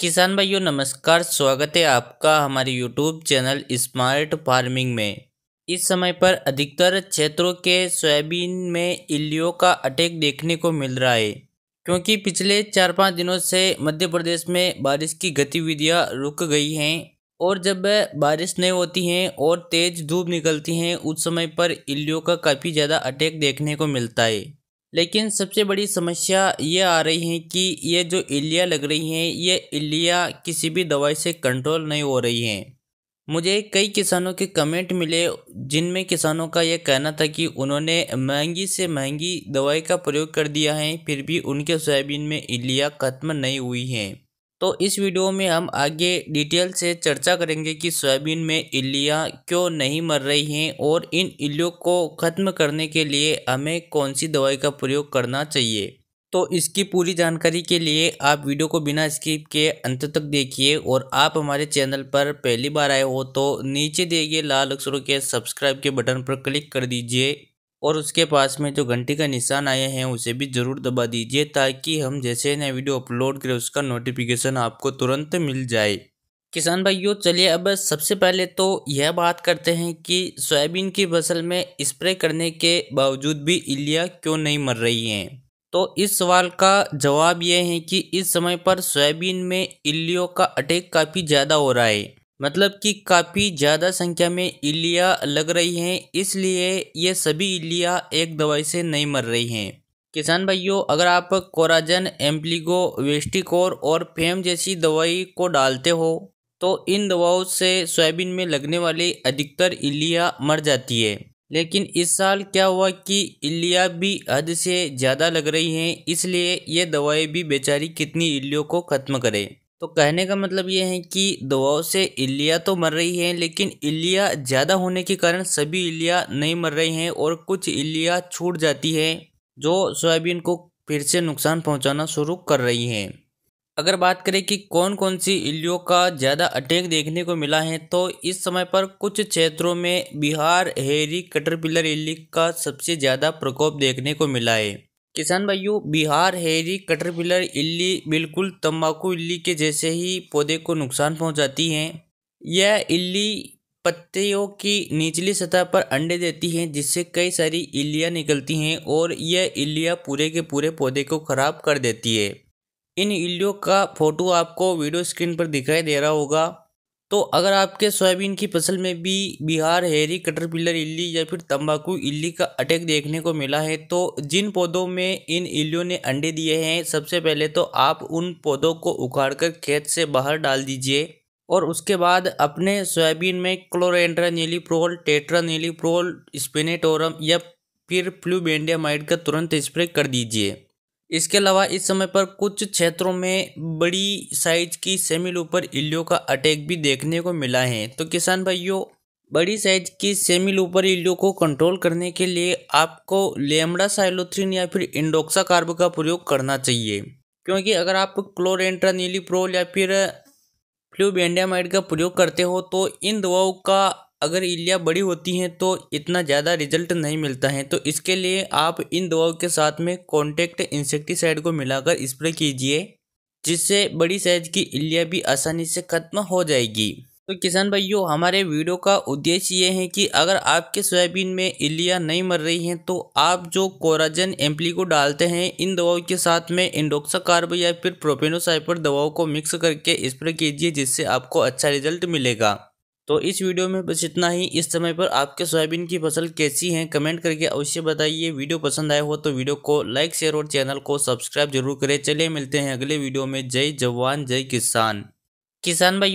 किसान भाइयों नमस्कार स्वागत है आपका हमारे यूट्यूब चैनल स्मार्ट फार्मिंग में इस समय पर अधिकतर क्षेत्रों के सोयाबीन में इल्लियों का अटैक देखने को मिल रहा है क्योंकि पिछले चार पाँच दिनों से मध्य प्रदेश में बारिश की गतिविधियां रुक गई हैं और जब बारिश नहीं होती हैं और तेज़ धूप निकलती हैं उस समय पर इल्लियों का काफ़ी ज़्यादा अटैक देखने को मिलता है लेकिन सबसे बड़ी समस्या ये आ रही है कि ये जो इलिया लग रही हैं ये इलिया किसी भी दवाई से कंट्रोल नहीं हो रही हैं मुझे कई किसानों के कमेंट मिले जिनमें किसानों का यह कहना था कि उन्होंने महंगी से महंगी दवाई का प्रयोग कर दिया है फिर भी उनके सोयाबीन में इलिया खत्म नहीं हुई हैं तो इस वीडियो में हम आगे डिटेल से चर्चा करेंगे कि सोयाबीन में इलियाँ क्यों नहीं मर रही हैं और इन इलियों को ख़त्म करने के लिए हमें कौन सी दवाई का प्रयोग करना चाहिए तो इसकी पूरी जानकारी के लिए आप वीडियो को बिना स्किप के अंत तक देखिए और आप हमारे चैनल पर पहली बार आए हो तो नीचे दिए गए लाल अक्षरों के सब्सक्राइब के बटन पर क्लिक कर दीजिए और उसके पास में जो घंटी का निशान आया है उसे भी ज़रूर दबा दीजिए ताकि हम जैसे नया वीडियो अपलोड करें उसका नोटिफिकेशन आपको तुरंत मिल जाए किसान भाइयों चलिए अब सबसे पहले तो यह बात करते हैं कि सोयाबीन की फसल में स्प्रे करने के बावजूद भी इलिया क्यों नहीं मर रही हैं तो इस सवाल का जवाब यह है कि इस समय पर सोयाबीन में इलियों का अटैक काफ़ी ज़्यादा हो रहा है मतलब कि काफ़ी ज़्यादा संख्या में इलियाँ लग रही हैं इसलिए ये सभी इलियाँ एक दवाई से नहीं मर रही हैं किसान भाइयों अगर आप कोराजन एम्प्लीगो वेस्टिकोर और फेम जैसी दवाई को डालते हो तो इन दवाओं से सोयाबीन में लगने वाली अधिकतर इलियाँ मर जाती है लेकिन इस साल क्या हुआ कि इलिया भी हद से ज़्यादा लग रही हैं इसलिए ये दवाई भी बेचारी कितनी इलियों को ख़त्म करें तो कहने का मतलब ये है कि दवाओं से इलिया तो मर रही है लेकिन इलिया ज़्यादा होने के कारण सभी इलिया नहीं मर रही हैं और कुछ इलिया छूट जाती है जो सोयाबीन को फिर से नुकसान पहुंचाना शुरू कर रही हैं अगर बात करें कि कौन कौन सी इलियों का ज़्यादा अटैक देखने को मिला है तो इस समय पर कुछ क्षेत्रों में बिहार हेरी कटरपिलर इली का सबसे ज़्यादा प्रकोप देखने को मिला है किसान भाइयों बिहार हेरी कटरपिलर इल्ली बिल्कुल तंबाकू इल्ली के जैसे ही पौधे को नुकसान पहुंचाती हैं यह इल्ली पत्तियों की निचली सतह पर अंडे देती हैं जिससे कई सारी इलियाँ निकलती हैं और यह इलियाँ पूरे के पूरे पौधे को ख़राब कर देती है इन इल्लियों का फोटो आपको वीडियो स्क्रीन पर दिखाई दे रहा होगा तो अगर आपके सोयाबीन की फसल में भी बिहार हेरी कटरपिलर इल्ली या फिर तंबाकू इल्ली का अटैक देखने को मिला है तो जिन पौधों में इन इल्लियों ने अंडे दिए हैं सबसे पहले तो आप उन पौधों को उखाड़कर खेत से बाहर डाल दीजिए और उसके बाद अपने सोयाबीन में क्लोरेंड्रा प्रोल टेट्रा प्रोल स्पिनेटोरम या फिर फ्लूबेंडियामाइड का तुरंत स्प्रे कर दीजिए इसके अलावा इस समय पर कुछ क्षेत्रों में बड़ी साइज की सेमी लूपर इल्लियों का अटैक भी देखने को मिला है तो किसान भाइयों बड़ी साइज की सेमी लूपर इल्लियों को कंट्रोल करने के लिए आपको लेमड़ा साइलोथ्रिन या फिर इंडोक्सा कार्ब का प्रयोग करना चाहिए क्योंकि अगर आप क्लोरेंट्रा नीली प्रोल या फिर फ्लूबेंडियामाइड का प्रयोग करते हो तो इन दवाओं का अगर इलियाँ बड़ी होती हैं तो इतना ज़्यादा रिजल्ट नहीं मिलता है तो इसके लिए आप इन दवाओं के साथ में कॉन्टेक्ट इंसेक्टिसाइड को मिलाकर स्प्रे कीजिए जिससे बड़ी साइज की इलिया भी आसानी से खत्म हो जाएगी तो किसान भाइयों हमारे वीडियो का उद्देश्य ये है कि अगर आपके सोयाबीन में इलिया नहीं मर रही हैं तो आप जो कोराजन एम्पली को डालते हैं इन दवाओं के साथ में इंडोक्सा कार्ब या फिर प्रोपेनोसाइपर दवाओं को मिक्स करके स्प्रे कीजिए जिससे आपको अच्छा रिजल्ट मिलेगा तो इस वीडियो में बस इतना ही इस समय पर आपके सोयाबीन की फसल कैसी है कमेंट करके अवश्य बताइए वीडियो पसंद आया हो तो वीडियो को लाइक शेयर और चैनल को सब्सक्राइब जरूर करें चलिए मिलते हैं अगले वीडियो में जय जवान जय किसान किसान भाई